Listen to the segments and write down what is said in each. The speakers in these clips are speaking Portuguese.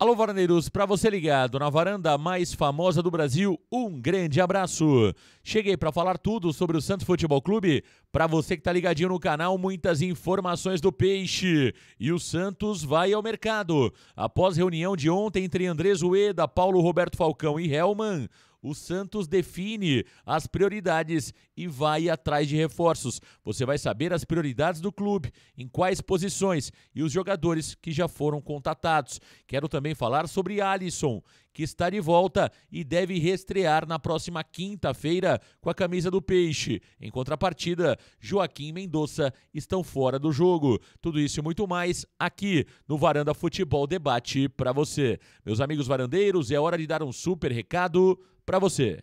Alô, varandeiros, para você ligado na varanda mais famosa do Brasil, um grande abraço. Cheguei para falar tudo sobre o Santos Futebol Clube. Para você que tá ligadinho no canal, muitas informações do peixe. E o Santos vai ao mercado. Após reunião de ontem entre Andrés Ueda, Paulo Roberto Falcão e Helman, o Santos define as prioridades e vai atrás de reforços. Você vai saber as prioridades do clube, em quais posições e os jogadores que já foram contatados. Quero também falar sobre Alisson, que está de volta e deve reestrear na próxima quinta-feira com a camisa do Peixe. Em contrapartida, Joaquim e Mendonça estão fora do jogo. Tudo isso e muito mais aqui no Varanda Futebol Debate para você. Meus amigos varandeiros, é hora de dar um super recado para você.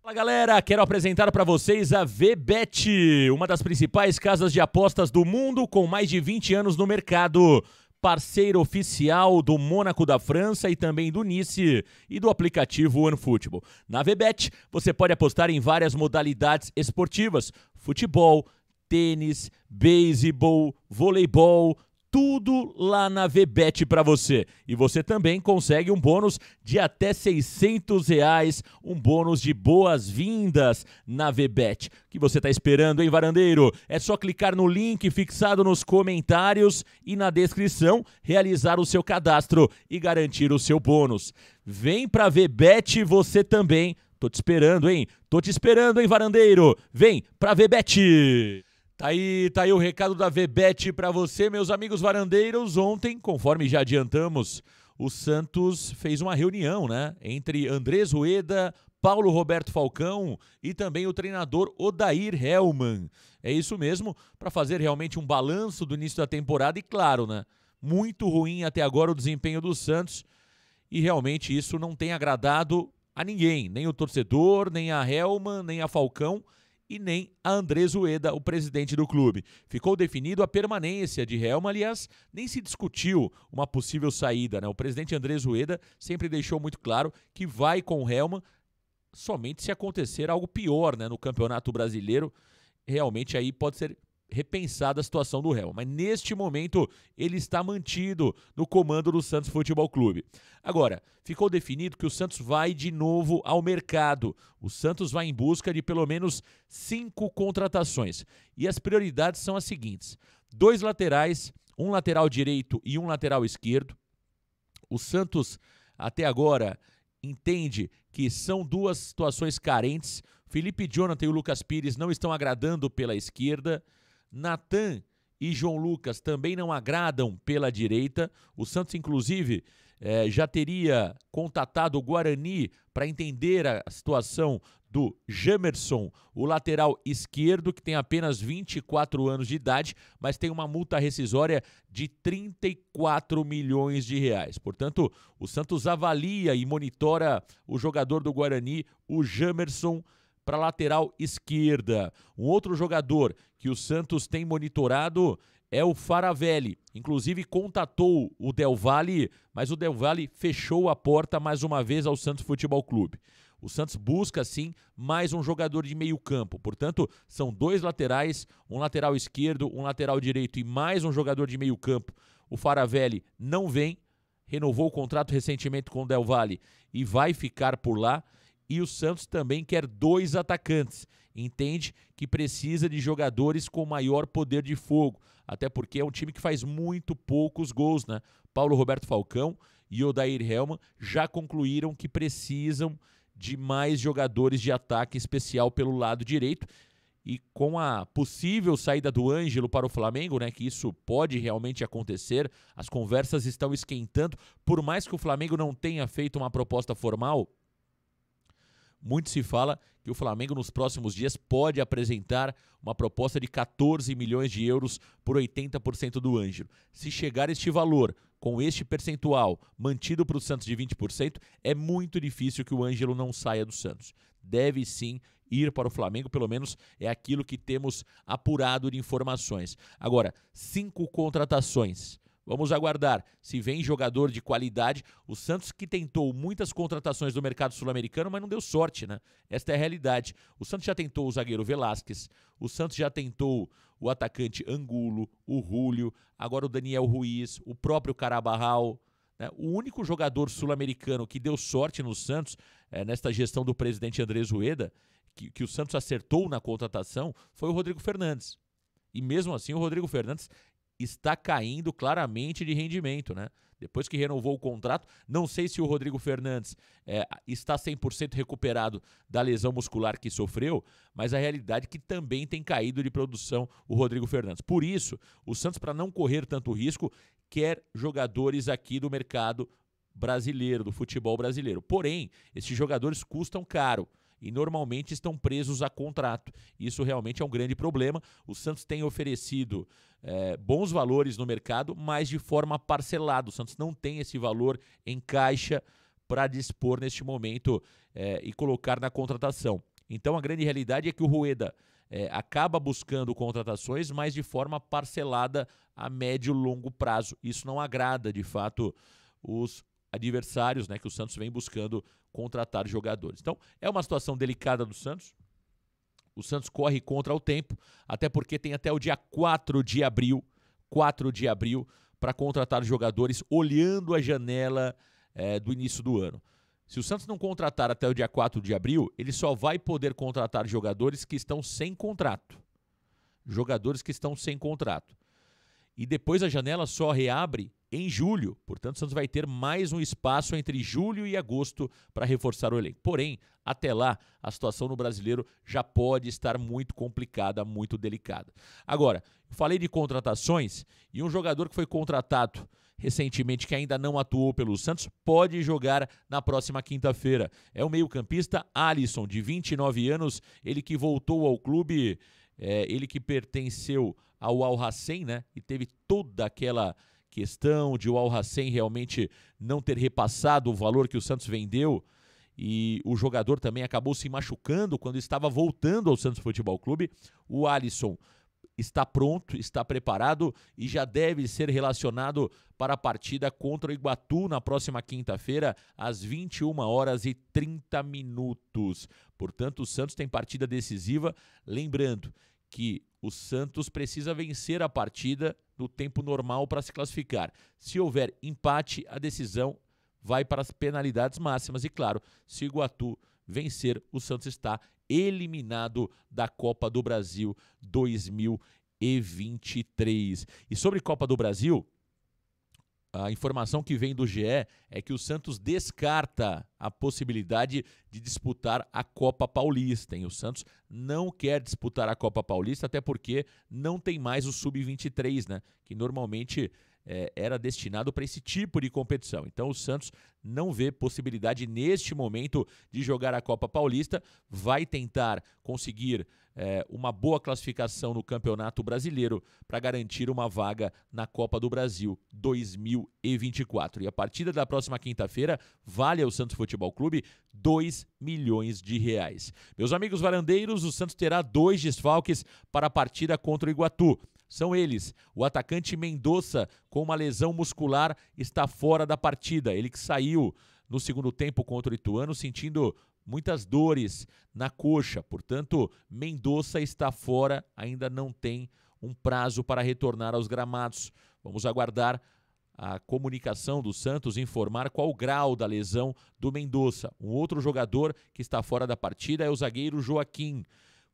Fala galera, quero apresentar para vocês a VBET, uma das principais casas de apostas do mundo com mais de 20 anos no mercado parceiro oficial do Mônaco da França e também do Nice e do aplicativo OneFootball. Na VBET, você pode apostar em várias modalidades esportivas: futebol, tênis, beisebol, voleibol, tudo lá na Vbet para você. E você também consegue um bônus de até 600 reais, um bônus de boas-vindas na Vbet. O que você está esperando, hein, varandeiro? É só clicar no link fixado nos comentários e na descrição, realizar o seu cadastro e garantir o seu bônus. Vem para Vbet, você também. Tô te esperando, hein? Tô te esperando, hein, varandeiro? Vem para Vbet. Tá aí, tá aí o recado da Vebet para você, meus amigos varandeiros. Ontem, conforme já adiantamos, o Santos fez uma reunião, né, entre Andrés Rueda, Paulo Roberto Falcão e também o treinador Odair Helman. É isso mesmo, para fazer realmente um balanço do início da temporada e claro, né, muito ruim até agora o desempenho do Santos e realmente isso não tem agradado a ninguém, nem o torcedor, nem a Helman, nem a Falcão e nem a André Zueda, o presidente do clube. Ficou definido a permanência de Helma, aliás, nem se discutiu uma possível saída. Né? O presidente André Zueda sempre deixou muito claro que vai com Helma somente se acontecer algo pior né? no Campeonato Brasileiro. Realmente aí pode ser repensada a situação do réu. Mas neste momento ele está mantido no comando do Santos Futebol Clube. Agora, ficou definido que o Santos vai de novo ao mercado. O Santos vai em busca de pelo menos cinco contratações. E as prioridades são as seguintes: dois laterais, um lateral direito e um lateral esquerdo. O Santos, até agora, entende que são duas situações carentes. Felipe Jonathan e o Lucas Pires não estão agradando pela esquerda. Natan e João Lucas também não agradam pela direita. O Santos, inclusive, é, já teria contatado o Guarani para entender a situação do Jamerson, o lateral esquerdo, que tem apenas 24 anos de idade, mas tem uma multa rescisória de 34 milhões de reais. Portanto, o Santos avalia e monitora o jogador do Guarani, o Jamerson para a lateral esquerda. Um outro jogador que o Santos tem monitorado é o Faravelli. Inclusive contatou o Del Valle, mas o Del Valle fechou a porta mais uma vez ao Santos Futebol Clube. O Santos busca, sim, mais um jogador de meio campo. Portanto, são dois laterais, um lateral esquerdo, um lateral direito e mais um jogador de meio campo. O Faravelli não vem, renovou o contrato recentemente com o Del Valle e vai ficar por lá e o Santos também quer dois atacantes. Entende que precisa de jogadores com maior poder de fogo, até porque é um time que faz muito poucos gols, né? Paulo Roberto Falcão e Odair Helman já concluíram que precisam de mais jogadores de ataque especial pelo lado direito. E com a possível saída do Ângelo para o Flamengo, né, que isso pode realmente acontecer, as conversas estão esquentando. Por mais que o Flamengo não tenha feito uma proposta formal, muito se fala que o Flamengo nos próximos dias pode apresentar uma proposta de 14 milhões de euros por 80% do Ângelo. Se chegar este valor, com este percentual mantido para o Santos de 20%, é muito difícil que o Ângelo não saia do Santos. Deve sim ir para o Flamengo, pelo menos é aquilo que temos apurado de informações. Agora, cinco contratações Vamos aguardar se vem jogador de qualidade. O Santos que tentou muitas contratações do mercado sul-americano, mas não deu sorte, né? Esta é a realidade. O Santos já tentou o zagueiro Velasquez, o Santos já tentou o atacante Angulo, o Rúlio, agora o Daniel Ruiz, o próprio Carabarral. Né? O único jogador sul-americano que deu sorte no Santos, é, nesta gestão do presidente Andrés Rueda, que, que o Santos acertou na contratação, foi o Rodrigo Fernandes. E mesmo assim, o Rodrigo Fernandes está caindo claramente de rendimento, né? Depois que renovou o contrato, não sei se o Rodrigo Fernandes é, está 100% recuperado da lesão muscular que sofreu, mas a realidade é que também tem caído de produção o Rodrigo Fernandes. Por isso, o Santos, para não correr tanto risco, quer jogadores aqui do mercado brasileiro, do futebol brasileiro. Porém, esses jogadores custam caro e normalmente estão presos a contrato. Isso realmente é um grande problema. O Santos tem oferecido é, bons valores no mercado, mas de forma parcelada. O Santos não tem esse valor em caixa para dispor neste momento é, e colocar na contratação. Então a grande realidade é que o Rueda é, acaba buscando contratações, mas de forma parcelada a médio e longo prazo. Isso não agrada, de fato, os adversários né, que o Santos vem buscando contratar jogadores. Então, é uma situação delicada do Santos. O Santos corre contra o tempo, até porque tem até o dia 4 de abril, 4 de abril, para contratar jogadores olhando a janela é, do início do ano. Se o Santos não contratar até o dia 4 de abril, ele só vai poder contratar jogadores que estão sem contrato. Jogadores que estão sem contrato. E depois a janela só reabre em julho. Portanto, o Santos vai ter mais um espaço entre julho e agosto para reforçar o elenco. Porém, até lá, a situação no brasileiro já pode estar muito complicada, muito delicada. Agora, falei de contratações e um jogador que foi contratado recentemente que ainda não atuou pelo Santos pode jogar na próxima quinta-feira. É o meio-campista Alisson, de 29 anos, ele que voltou ao clube, é, ele que pertenceu ao Al Racing, né? E teve toda aquela questão de o Al Hassen realmente não ter repassado o valor que o Santos vendeu e o jogador também acabou se machucando quando estava voltando ao Santos Futebol Clube. O Alisson está pronto, está preparado e já deve ser relacionado para a partida contra o Iguatu na próxima quinta-feira, às 21 horas e 30 minutos. Portanto, o Santos tem partida decisiva, lembrando que o Santos precisa vencer a partida do tempo normal para se classificar. Se houver empate, a decisão vai para as penalidades máximas. E claro, se Iguatu vencer, o Santos está eliminado da Copa do Brasil 2023. E sobre Copa do Brasil, a informação que vem do GE é que o Santos descarta a possibilidade de disputar a Copa Paulista. O Santos não quer disputar a Copa Paulista, até porque não tem mais o Sub-23, né? que normalmente é, era destinado para esse tipo de competição. Então o Santos não vê possibilidade neste momento de jogar a Copa Paulista, vai tentar conseguir é, uma boa classificação no Campeonato Brasileiro para garantir uma vaga na Copa do Brasil 2024. E a partida da próxima quinta-feira vale ao Santos Futebol Clube 2 milhões de reais. Meus amigos varandeiros, o Santos terá dois desfalques para a partida contra o Iguatu. São eles. O atacante Mendonça, com uma lesão muscular, está fora da partida. Ele que saiu no segundo tempo contra o Ituano, sentindo muitas dores na coxa. Portanto, Mendonça está fora, ainda não tem um prazo para retornar aos gramados. Vamos aguardar a comunicação do Santos informar qual o grau da lesão do Mendonça. Um outro jogador que está fora da partida é o zagueiro Joaquim,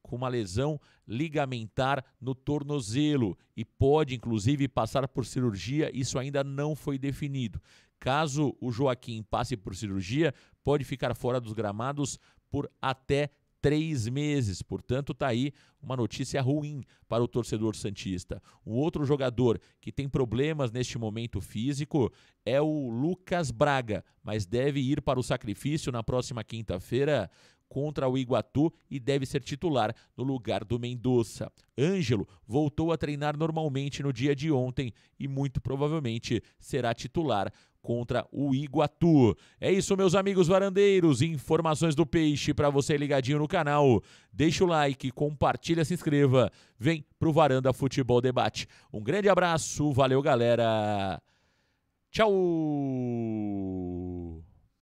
com uma lesão ligamentar no tornozelo e pode inclusive passar por cirurgia, isso ainda não foi definido. Caso o Joaquim passe por cirurgia, pode ficar fora dos gramados por até três meses. Portanto, está aí uma notícia ruim para o torcedor Santista. Um outro jogador que tem problemas neste momento físico é o Lucas Braga, mas deve ir para o sacrifício na próxima quinta-feira contra o Iguatu e deve ser titular no lugar do Mendonça. Ângelo voltou a treinar normalmente no dia de ontem e muito provavelmente será titular contra o Iguatu. É isso, meus amigos varandeiros. Informações do peixe para você ligadinho no canal. Deixa o like, compartilha, se inscreva. Vem pro Varanda Futebol Debate. Um grande abraço, valeu, galera. Tchau!